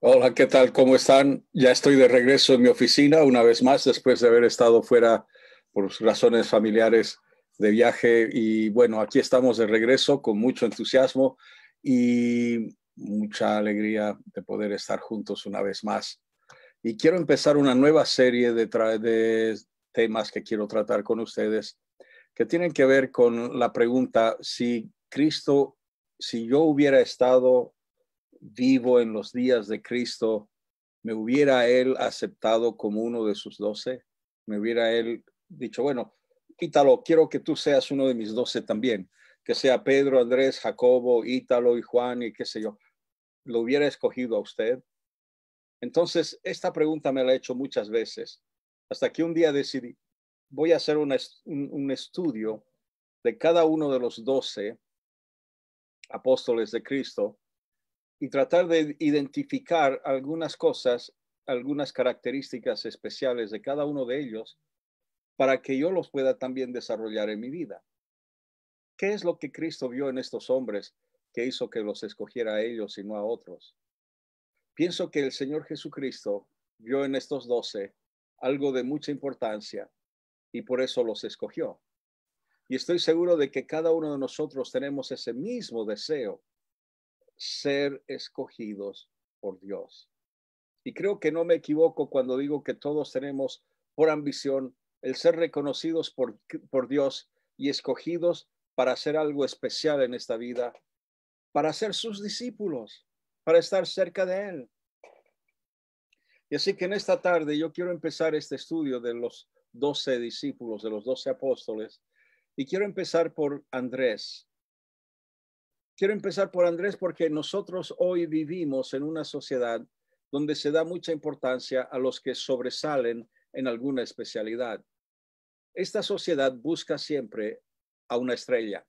Hola, ¿qué tal? ¿Cómo están? Ya estoy de regreso en mi oficina una vez más después de haber estado fuera por razones familiares de viaje y bueno, aquí estamos de regreso con mucho entusiasmo y mucha alegría de poder estar juntos una vez más. Y quiero empezar una nueva serie de, de temas que quiero tratar con ustedes que tienen que ver con la pregunta si Cristo, si yo hubiera estado vivo en los días de Cristo, ¿me hubiera él aceptado como uno de sus doce? ¿Me hubiera él dicho, bueno, Ítalo, quiero que tú seas uno de mis doce también, que sea Pedro, Andrés, Jacobo, Ítalo y Juan y qué sé yo? ¿Lo hubiera escogido a usted? Entonces, esta pregunta me la he hecho muchas veces, hasta que un día decidí, voy a hacer un estudio de cada uno de los doce apóstoles de Cristo y tratar de identificar algunas cosas, algunas características especiales de cada uno de ellos para que yo los pueda también desarrollar en mi vida. ¿Qué es lo que Cristo vio en estos hombres que hizo que los escogiera a ellos y no a otros? Pienso que el Señor Jesucristo vio en estos doce algo de mucha importancia y por eso los escogió. Y estoy seguro de que cada uno de nosotros tenemos ese mismo deseo ser escogidos por Dios. Y creo que no me equivoco cuando digo que todos tenemos por ambición el ser reconocidos por, Dios y escogidos para hacer algo especial en esta vida, para ser sus discípulos, para estar cerca de Él. Y así que en esta tarde yo quiero empezar este estudio de los doce discípulos, de los doce apóstoles, y quiero empezar por Andrés, Quiero empezar por Andrés porque nosotros hoy vivimos en una sociedad donde se da mucha importancia a los que sobresalen en alguna especialidad. Esta sociedad busca siempre a una estrella.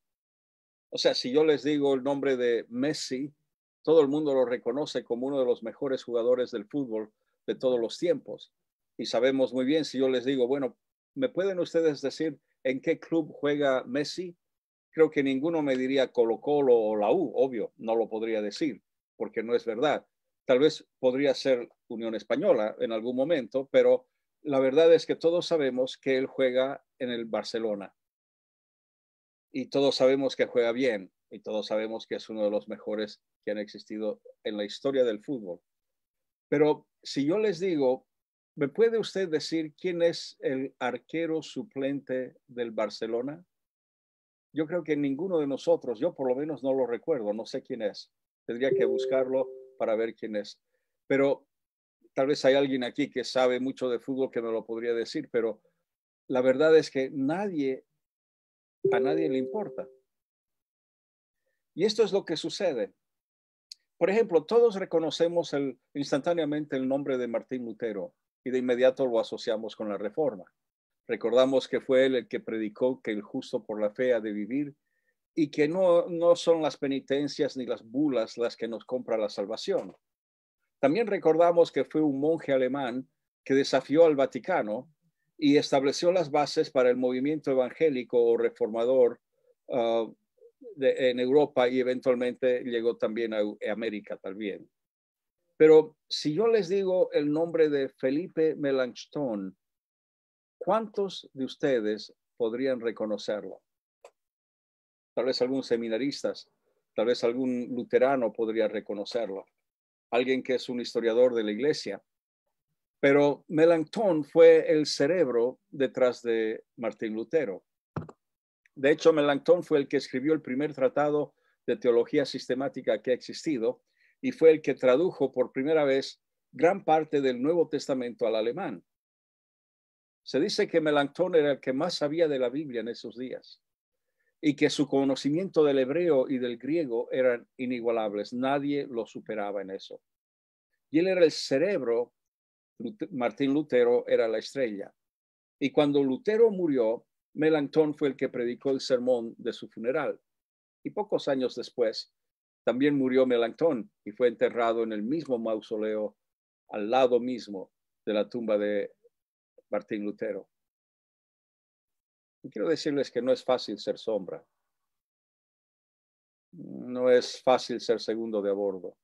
O sea, si yo les digo el nombre de Messi, todo el mundo lo reconoce como uno de los mejores jugadores del fútbol de todos los tiempos. Y sabemos muy bien, si yo les digo, bueno, ¿me pueden ustedes decir en qué club juega Messi? creo que ninguno me diría Colo Colo o la U, obvio, no lo podría decir, porque no es verdad. Tal vez podría ser Unión Española en algún momento, pero la verdad es que todos sabemos que él juega en el Barcelona. Y todos sabemos que juega bien, y todos sabemos que es uno de los mejores que han existido en la historia del fútbol. Pero si yo les digo, ¿me puede usted decir quién es el arquero suplente del Barcelona? yo creo que ninguno de nosotros, yo por lo menos no lo recuerdo, no sé quién es. Tendría que buscarlo para ver quién es. Pero tal vez hay alguien aquí que sabe mucho de fútbol que me lo podría decir, pero la verdad es que nadie, a nadie le importa. Y esto es lo que sucede. Por ejemplo, todos reconocemos instantáneamente el nombre de Martín Lutero y de inmediato lo asociamos con la reforma. Recordamos que fue él el que predicó que el justo por la fe ha de vivir y que no, son las penitencias ni las bulas las que nos compra la salvación. También recordamos que fue un monje alemán que desafió al Vaticano y estableció las bases para el movimiento evangélico o reformador ah, en Europa y eventualmente llegó también a, América también. Pero si yo les digo el nombre de Felipe Melanchthon, ¿Cuántos de ustedes podrían reconocerlo? Tal vez algún seminarista, tal vez algún luterano podría reconocerlo, alguien que es un historiador de la iglesia. Pero Melanchthon fue el cerebro detrás de Martín Lutero. De hecho, Melanchthon fue el que escribió el primer tratado de teología sistemática que ha existido y fue el que tradujo por primera vez gran parte del Nuevo Testamento al alemán. Se dice que Melantón era el que más sabía de la Biblia en esos días y que su conocimiento del hebreo y del griego eran inigualables. Nadie lo superaba en eso. Y él era el cerebro, Martín Lutero era la estrella. Y cuando Lutero murió, Melantón fue el que predicó el sermón de su funeral. Y pocos años después, también murió Melantón y fue enterrado en el mismo mausoleo, al lado mismo de la tumba de Martín Lutero. Y quiero decirles que no es fácil ser sombra. No es fácil ser segundo de a bordo.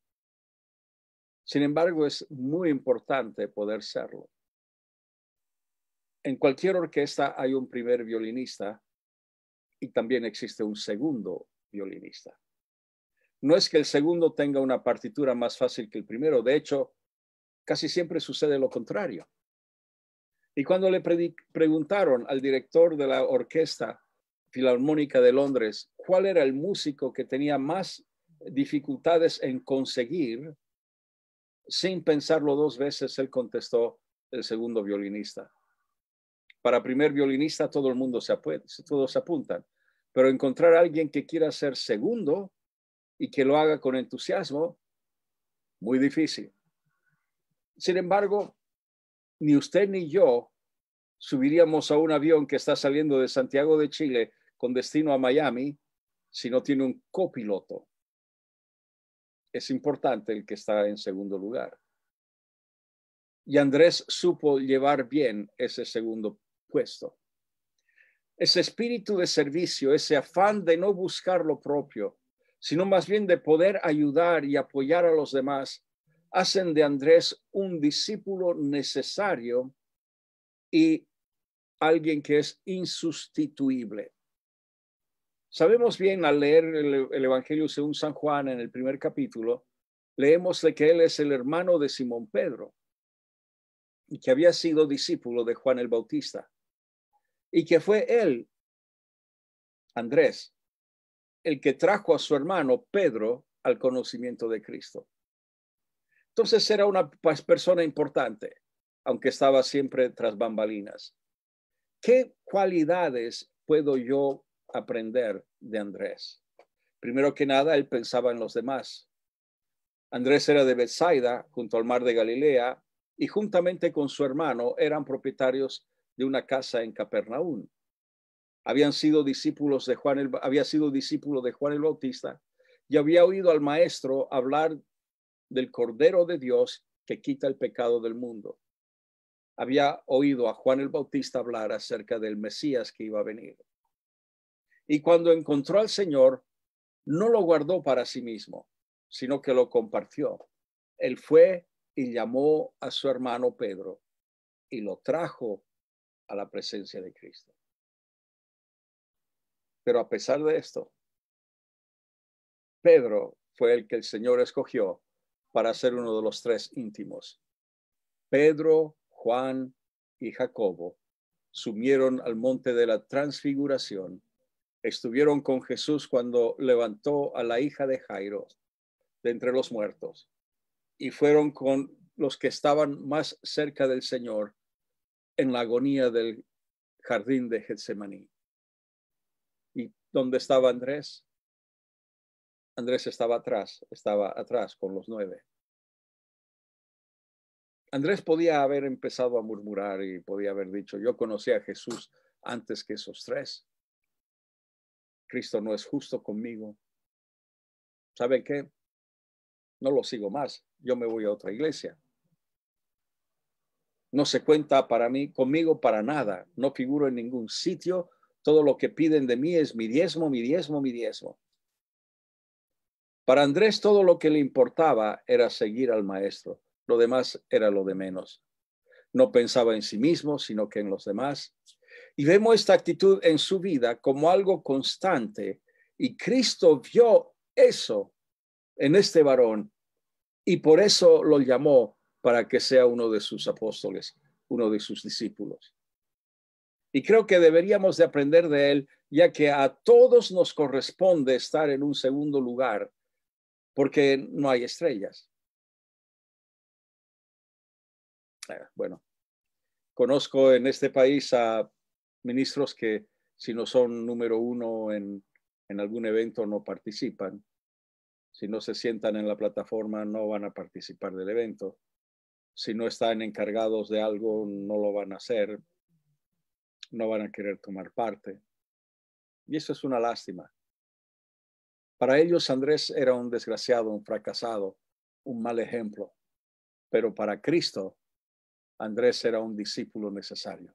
Sin embargo, es muy importante poder serlo. En cualquier orquesta hay un primer violinista y también existe un segundo violinista. No es que el segundo tenga una partitura más fácil que el primero, de hecho, casi siempre sucede lo contrario. Y cuando le preguntaron al director de la Orquesta Filarmónica de Londres cuál era el músico que tenía más dificultades en conseguir, sin pensarlo dos veces, él contestó el segundo violinista. Para primer violinista todo el mundo se, apunta. todos apuntan, pero encontrar a alguien que quiera ser segundo y que lo haga con entusiasmo, muy difícil. Sin embargo, ni usted ni yo subiríamos a un avión que está saliendo de Santiago de Chile con destino a Miami si no tiene un copiloto. Es importante el que está en segundo lugar. Y Andrés supo llevar bien ese segundo puesto. Ese espíritu de servicio, ese afán de no buscar lo propio, sino más bien de poder ayudar y apoyar a los demás, hacen de Andrés un discípulo necesario y alguien que es insustituible. Sabemos bien al leer el, Evangelio según San Juan en el primer capítulo, leemos de que él es el hermano de Simón Pedro y que había sido discípulo de Juan el Bautista y que fue él, Andrés, el que trajo a su hermano Pedro al conocimiento de Cristo. Entonces era una persona importante, aunque estaba siempre tras bambalinas. ¿Qué cualidades puedo yo aprender de Andrés? Primero que nada, él pensaba en los demás. Andrés era de Bethsaida, junto al mar de Galilea, y juntamente con su hermano eran propietarios de una casa en Capernaum. Habían sido discípulos de Juan había sido discípulo de Juan el Bautista y había oído al maestro hablar del Cordero de Dios que quita el pecado del mundo. Había oído a Juan el Bautista hablar acerca del Mesías que iba a venir. Y cuando encontró al Señor, no lo guardó para sí mismo, sino que lo compartió. Él fue y llamó a su hermano Pedro y lo trajo a la presencia de Cristo. Pero a pesar de esto, Pedro fue el que el Señor escogió para ser uno de los tres íntimos. Pedro, Juan y Jacobo sumieron al monte de la transfiguración, estuvieron con Jesús cuando levantó a la hija de Jairo de entre los muertos y fueron con los que estaban más cerca del Señor en la agonía del jardín de Getsemaní. ¿Y dónde estaba Andrés? Andrés estaba atrás, estaba atrás con los nueve. Andrés podía haber empezado a murmurar y podía haber dicho, yo conocí a Jesús antes que esos tres. Cristo no es justo conmigo. ¿Saben qué? No lo sigo más. Yo me voy a otra iglesia. No se cuenta para mí, conmigo para nada. No figuro en ningún sitio. Todo lo que piden de mí es mi diezmo, mi diezmo, mi diezmo. Para Andrés todo lo que le importaba era seguir al maestro, lo demás era lo de menos. No pensaba en sí mismo, sino que en los demás. Y vemos esta actitud en su vida como algo constante. Y Cristo vio eso en este varón y por eso lo llamó para que sea uno de sus apóstoles, uno de sus discípulos. Y creo que deberíamos de aprender de él, ya que a todos nos corresponde estar en un segundo lugar porque no hay estrellas. Ah, bueno, conozco en este país a ministros que si no son número uno en, algún evento no participan. Si no se sientan en la plataforma no van a participar del evento. Si no están encargados de algo no lo van a hacer. No van a querer tomar parte. Y eso es una lástima. Para ellos Andrés era un desgraciado, un fracasado, un mal ejemplo, pero para Cristo Andrés era un discípulo necesario.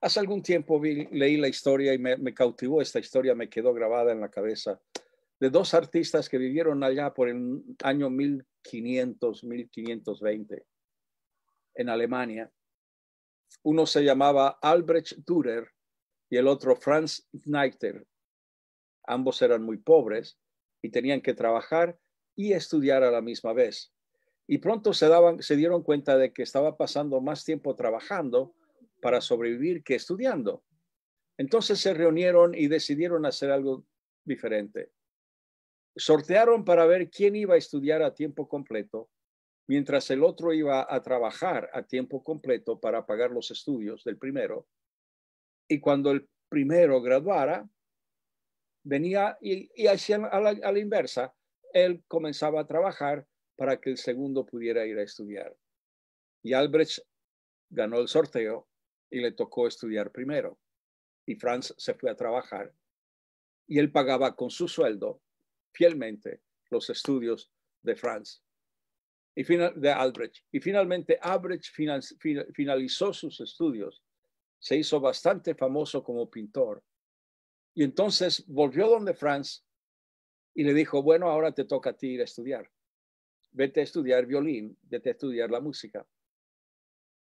Hace algún tiempo leí la historia y me, me cautivó esta historia, me quedó grabada en la cabeza, de dos artistas que vivieron allá por el año 1500, 1520 en Alemania. Uno se llamaba Albrecht Dürer y el otro Franz Schneider. Ambos eran muy pobres y tenían que trabajar y estudiar a la misma vez. Y pronto se, daban, se dieron cuenta de que estaba pasando más tiempo trabajando para sobrevivir que estudiando. Entonces se reunieron y decidieron hacer algo diferente. Sortearon para ver quién iba a estudiar a tiempo completo, mientras el otro iba a trabajar a tiempo completo para pagar los estudios del primero. Y cuando el primero graduara, venía y, a la, inversa, él comenzaba a trabajar para que el segundo pudiera ir a estudiar. Y Albrecht ganó el sorteo y le tocó estudiar primero. Y Franz se fue a trabajar y él pagaba con su sueldo fielmente los estudios de Franz y de Albrecht. Y finalmente Albrecht finalizó sus estudios, se hizo bastante famoso como pintor y entonces volvió donde Franz y le dijo, bueno, ahora te toca a ti ir a estudiar. Vete a estudiar violín, vete a estudiar la música.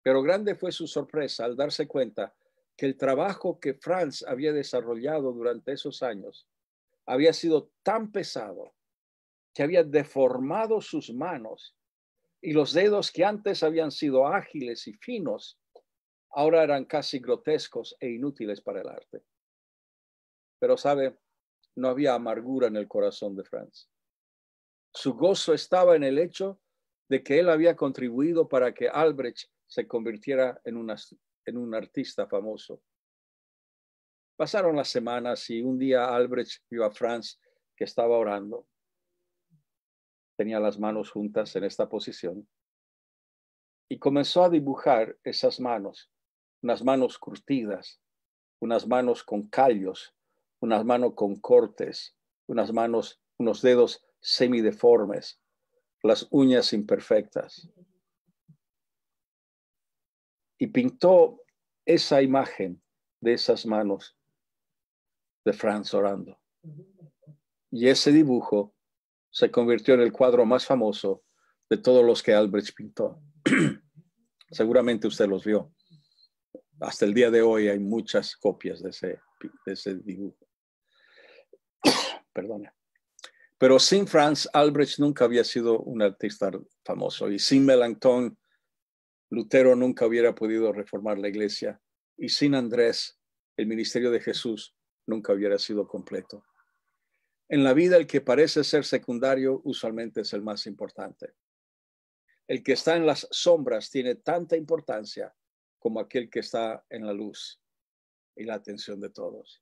Pero grande fue su sorpresa al darse cuenta que el trabajo que Franz había desarrollado durante esos años había sido tan pesado que había deformado sus manos y los dedos que antes habían sido ágiles y finos ahora eran casi grotescos e inútiles para el arte. Pero sabe, no había amargura en el corazón de Franz. Su gozo estaba en el hecho de que él había contribuido para que Albrecht se convirtiera en, un artista famoso. Pasaron las semanas y un día Albrecht vio a Franz que estaba orando. Tenía las manos juntas en esta posición y comenzó a dibujar esas manos, unas manos curtidas, unas manos con callos unas manos con cortes, unas manos, unos dedos semideformes, las uñas imperfectas. Y pintó esa imagen de esas manos de Franz orando. Y ese dibujo se convirtió en el cuadro más famoso de todos los que Albrecht pintó. Seguramente usted los vio. Hasta el día de hoy hay muchas copias de ese, de ese dibujo perdona. Pero sin Franz, Albrecht nunca había sido un artista famoso y sin Melanchthon, Lutero nunca hubiera podido reformar la iglesia y sin Andrés, el ministerio de Jesús nunca hubiera sido completo. En la vida el que parece ser secundario usualmente es el más importante. El que está en las sombras tiene tanta importancia como aquel que está en la luz y la atención de todos.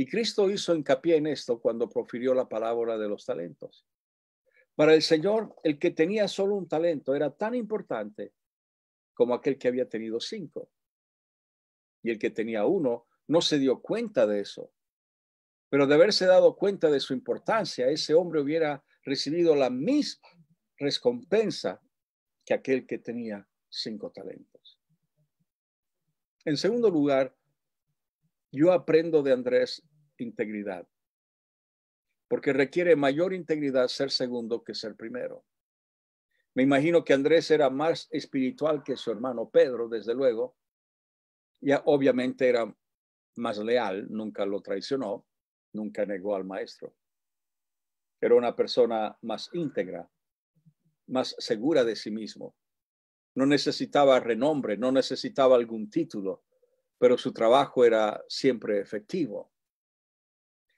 Y Cristo hizo hincapié en esto cuando profirió la palabra de los talentos. Para el Señor, el que tenía solo un talento era tan importante como aquel que había tenido cinco. Y el que tenía uno no se dio cuenta de eso. Pero de haberse dado cuenta de su importancia, ese hombre hubiera recibido la misma recompensa que aquel que tenía cinco talentos. En segundo lugar, yo aprendo de Andrés integridad, porque requiere mayor integridad ser segundo que ser primero. Me imagino que Andrés era más espiritual que su hermano Pedro, desde luego. Ya obviamente era más leal, nunca lo traicionó, nunca negó al maestro. Era una persona más íntegra, más segura de sí mismo. No necesitaba renombre, no necesitaba algún título, pero su trabajo era siempre efectivo.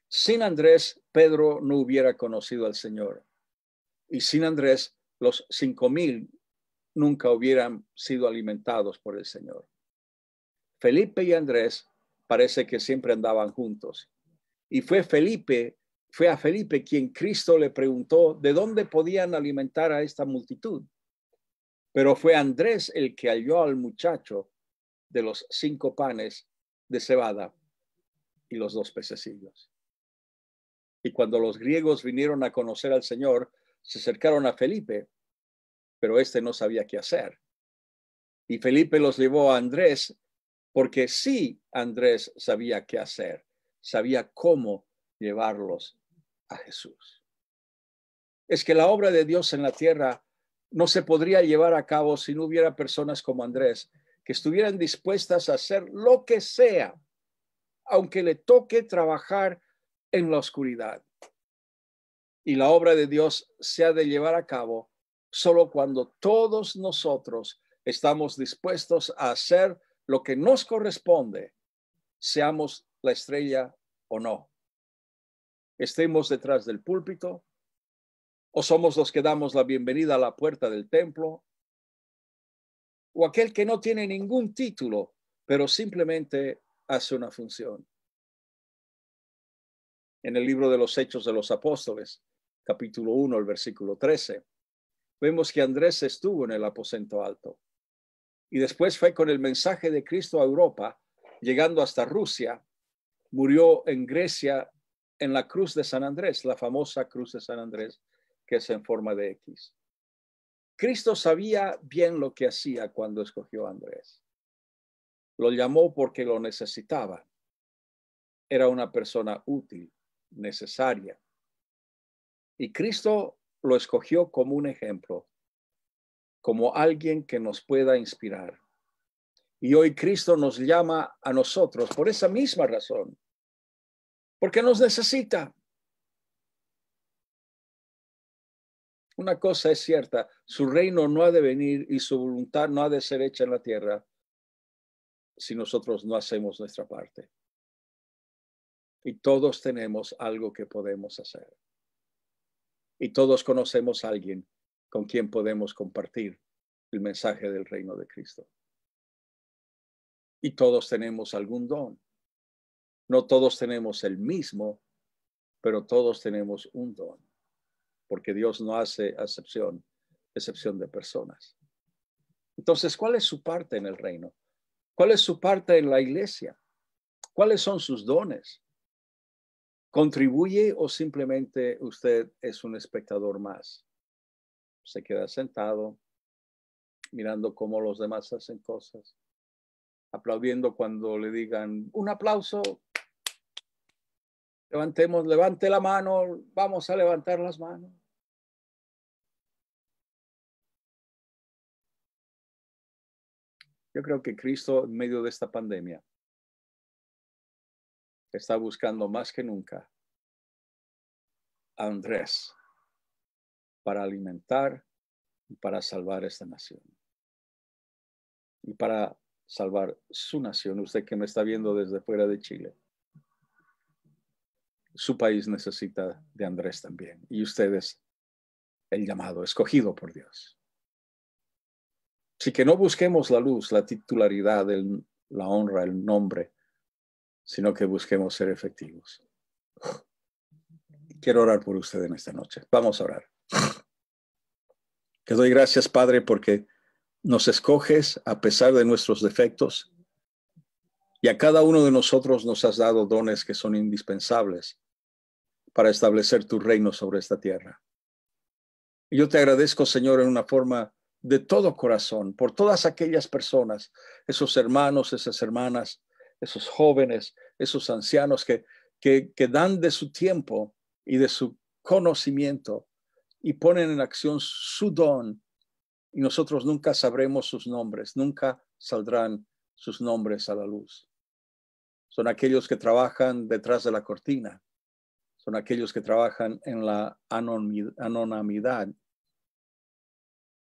Sin Andrés, Pedro no hubiera conocido al Señor. Y sin Andrés, los cinco mil nunca hubieran sido alimentados por el Señor. Felipe y Andrés parece que siempre andaban juntos. Y fue Felipe, fue a Felipe quien Cristo le preguntó de dónde podían alimentar a esta multitud. Pero fue Andrés el que halló al muchacho de los cinco panes de cebada y los dos pececillos. Y cuando los griegos vinieron a conocer al Señor, se acercaron a Felipe, pero éste no sabía qué hacer. Y Felipe los llevó a Andrés, porque sí Andrés sabía qué hacer, sabía cómo llevarlos a Jesús. Es que la obra de Dios en la tierra no se podría llevar a cabo si no hubiera personas como Andrés que estuvieran dispuestas a hacer lo que sea, aunque le toque trabajar en la oscuridad. Y la obra de Dios se ha de llevar a cabo solo cuando todos nosotros estamos dispuestos a hacer lo que nos corresponde, seamos la estrella o no. Estemos detrás del púlpito o somos los que damos la bienvenida a la puerta del templo o aquel que no tiene ningún título, pero simplemente hace una función. En el libro de los Hechos de los Apóstoles, capítulo 1, el versículo 13, vemos que Andrés estuvo en el aposento alto y después fue con el mensaje de Cristo a Europa, llegando hasta Rusia, murió en Grecia en la cruz de San Andrés, la famosa cruz de San Andrés, que es en forma de X. Cristo sabía bien lo que hacía cuando escogió a Andrés. Lo llamó porque lo necesitaba. Era una persona útil, necesaria. Y Cristo lo escogió como un ejemplo, como alguien que nos pueda inspirar. Y hoy Cristo nos llama a nosotros por esa misma razón, porque nos necesita, Una cosa es cierta, su reino no ha de venir y su voluntad no ha de ser hecha en la tierra si nosotros no hacemos nuestra parte. Y todos tenemos algo que podemos hacer. Y todos conocemos a alguien con quien podemos compartir el mensaje del reino de Cristo. Y todos tenemos algún don. No todos tenemos el mismo, pero todos tenemos un don porque Dios no hace acepción, excepción de personas. Entonces, ¿cuál es su parte en el reino? ¿Cuál es su parte en la iglesia? ¿Cuáles son sus dones? ¿Contribuye o simplemente usted es un espectador más? Se queda sentado, mirando cómo los demás hacen cosas, aplaudiendo cuando le digan un aplauso Levantemos, levante la mano, vamos a levantar las manos. Yo creo que Cristo en medio de esta pandemia está buscando más que nunca a Andrés para alimentar y para salvar esta nación. Y para salvar su nación, usted que me está viendo desde fuera de Chile su país necesita de Andrés también. Y ustedes, el llamado, escogido por Dios. Así que no busquemos la luz, la titularidad, la honra, el nombre, sino que busquemos ser efectivos. Quiero orar por usted en esta noche. Vamos a orar. Te doy gracias, Padre, porque nos escoges a pesar de nuestros defectos y a cada uno de nosotros nos has dado dones que son indispensables para establecer tu reino sobre esta tierra. yo te agradezco, Señor, en una forma de todo corazón, por todas aquellas personas, esos hermanos, esas hermanas, esos jóvenes, esos ancianos que, que dan de su tiempo y de su conocimiento y ponen en acción su don. Y nosotros nunca sabremos sus nombres, nunca saldrán sus nombres a la luz son aquellos que trabajan detrás de la cortina, son aquellos que trabajan en la anonimidad,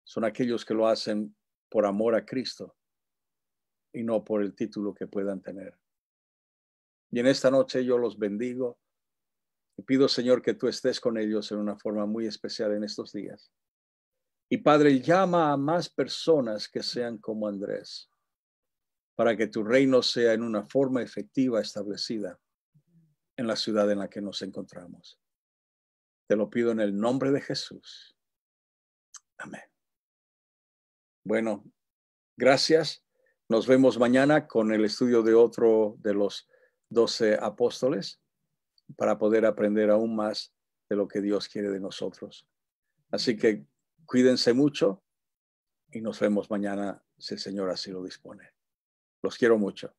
son aquellos que lo hacen por amor a Cristo y no por el título que puedan tener. Y en esta noche yo los bendigo y pido, Señor, que tú estés con ellos en una forma muy especial en estos días. Y Padre, llama a más personas que sean como Andrés para que tu reino sea en una forma efectiva establecida en la ciudad en la que nos encontramos. Te lo pido en el nombre de Jesús. Amén. Bueno, gracias. Nos vemos mañana con el estudio de otro de los doce apóstoles para poder aprender aún más de lo que Dios quiere de nosotros. Así que cuídense mucho y nos vemos mañana si el Señor así lo dispone. Los quiero mucho.